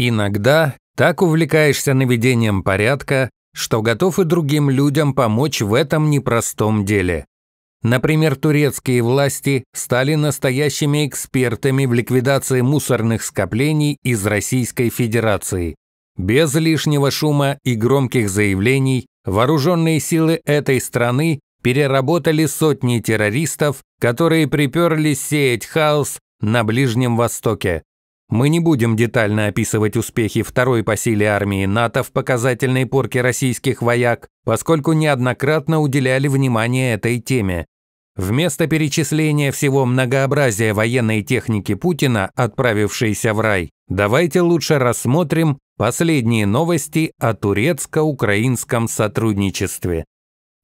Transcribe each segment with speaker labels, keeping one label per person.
Speaker 1: Иногда так увлекаешься наведением порядка, что готов и другим людям помочь в этом непростом деле. Например, турецкие власти стали настоящими экспертами в ликвидации мусорных скоплений из Российской Федерации. Без лишнего шума и громких заявлений вооруженные силы этой страны переработали сотни террористов, которые приперлись сеять хаос на Ближнем Востоке. Мы не будем детально описывать успехи второй по силе армии НАТО в показательной порке российских вояк, поскольку неоднократно уделяли внимание этой теме. Вместо перечисления всего многообразия военной техники Путина, отправившейся в рай, давайте лучше рассмотрим последние новости о турецко-украинском сотрудничестве.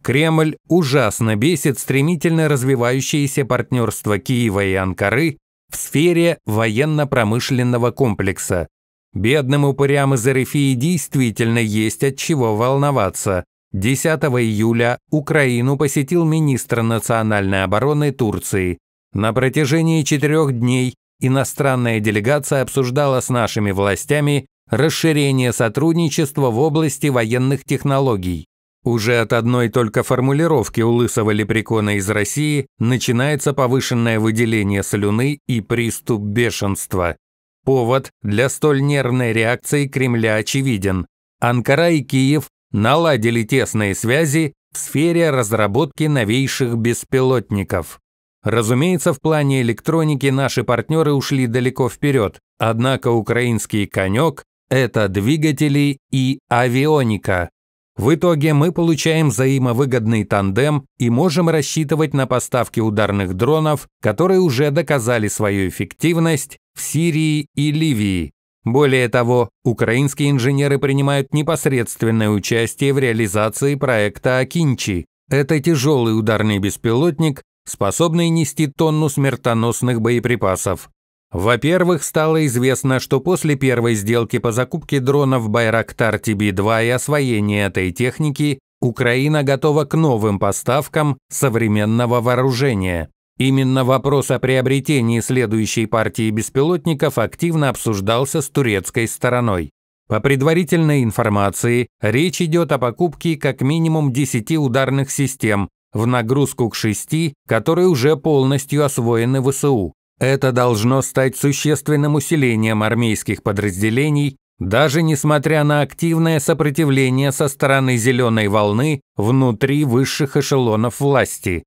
Speaker 1: Кремль ужасно бесит стремительно развивающееся партнерство Киева и Анкары в сфере военно-промышленного комплекса. Бедным упырям из РФИ действительно есть от чего волноваться. 10 июля Украину посетил министр национальной обороны Турции. На протяжении четырех дней иностранная делегация обсуждала с нашими властями расширение сотрудничества в области военных технологий. Уже от одной только формулировки у лысого лепрекона из России начинается повышенное выделение слюны и приступ бешенства. Повод для столь нервной реакции Кремля очевиден. Анкара и Киев наладили тесные связи в сфере разработки новейших беспилотников. Разумеется, в плане электроники наши партнеры ушли далеко вперед, однако украинский конек – это двигатели и авионика. В итоге мы получаем взаимовыгодный тандем и можем рассчитывать на поставки ударных дронов, которые уже доказали свою эффективность в Сирии и Ливии. Более того, украинские инженеры принимают непосредственное участие в реализации проекта «Акинчи». Это тяжелый ударный беспилотник, способный нести тонну смертоносных боеприпасов. Во-первых, стало известно, что после первой сделки по закупке дронов Байрактар TB2 и освоения этой техники Украина готова к новым поставкам современного вооружения. Именно вопрос о приобретении следующей партии беспилотников активно обсуждался с турецкой стороной. По предварительной информации, речь идет о покупке как минимум 10 ударных систем в нагрузку к 6, которые уже полностью освоены ВСУ. Это должно стать существенным усилением армейских подразделений, даже несмотря на активное сопротивление со стороны «зеленой волны» внутри высших эшелонов власти.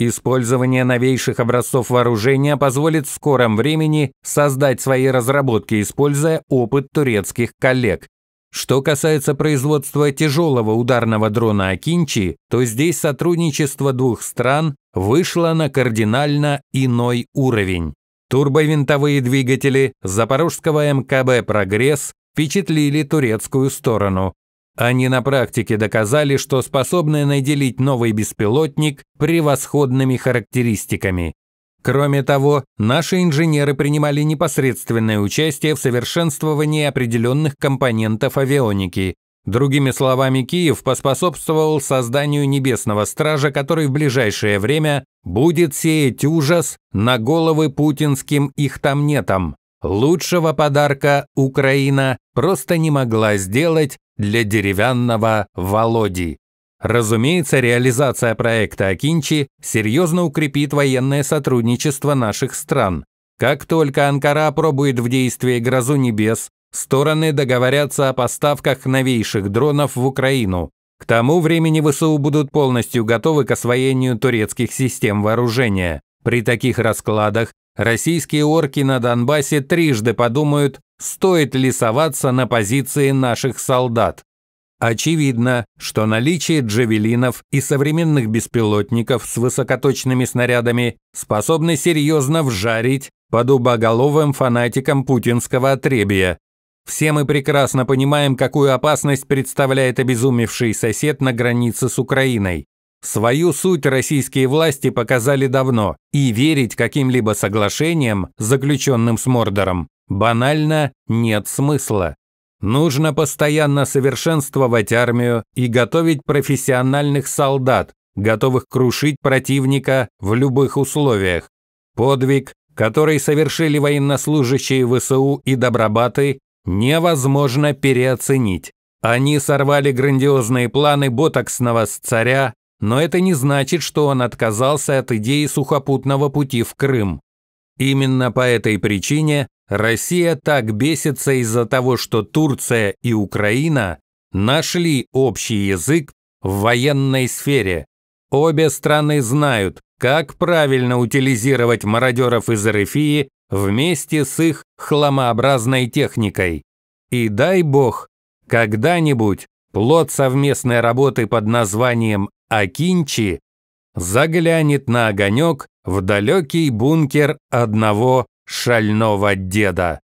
Speaker 1: Использование новейших образцов вооружения позволит в скором времени создать свои разработки, используя опыт турецких коллег. Что касается производства тяжелого ударного дрона «Акинчи», то здесь сотрудничество двух стран вышло на кардинально иной уровень. Турбовинтовые двигатели запорожского МКБ «Прогресс» впечатлили турецкую сторону. Они на практике доказали, что способны наделить новый беспилотник превосходными характеристиками. Кроме того, наши инженеры принимали непосредственное участие в совершенствовании определенных компонентов авионики. Другими словами, Киев поспособствовал созданию небесного стража, который в ближайшее время будет сеять ужас на головы путинским их там нетам. Лучшего подарка Украина просто не могла сделать для деревянного Володи. Разумеется, реализация проекта Акинчи серьезно укрепит военное сотрудничество наших стран. Как только Анкара пробует в действии грозу небес, стороны договорятся о поставках новейших дронов в Украину. К тому времени ВСУ будут полностью готовы к освоению турецких систем вооружения. При таких раскладах российские орки на Донбассе трижды подумают, стоит ли соваться на позиции наших солдат. Очевидно, что наличие джавелинов и современных беспилотников с высокоточными снарядами способны серьезно вжарить под убоголовым фанатикам путинского отребия. Все мы прекрасно понимаем, какую опасность представляет обезумевший сосед на границе с Украиной. Свою суть российские власти показали давно, и верить каким-либо соглашениям, заключенным с Мордором, банально нет смысла. Нужно постоянно совершенствовать армию и готовить профессиональных солдат, готовых крушить противника в любых условиях. Подвиг, который совершили военнослужащие ВСУ и Добробаты, невозможно переоценить. Они сорвали грандиозные планы ботоксного царя, но это не значит, что он отказался от идеи сухопутного пути в Крым. Именно по этой причине Россия так бесится из-за того, что Турция и Украина нашли общий язык в военной сфере. Обе страны знают, как правильно утилизировать мародеров из РФИ вместе с их хламообразной техникой. И дай бог, когда-нибудь плод совместной работы под названием «Акинчи» заглянет на огонек в далекий бункер одного шального деда.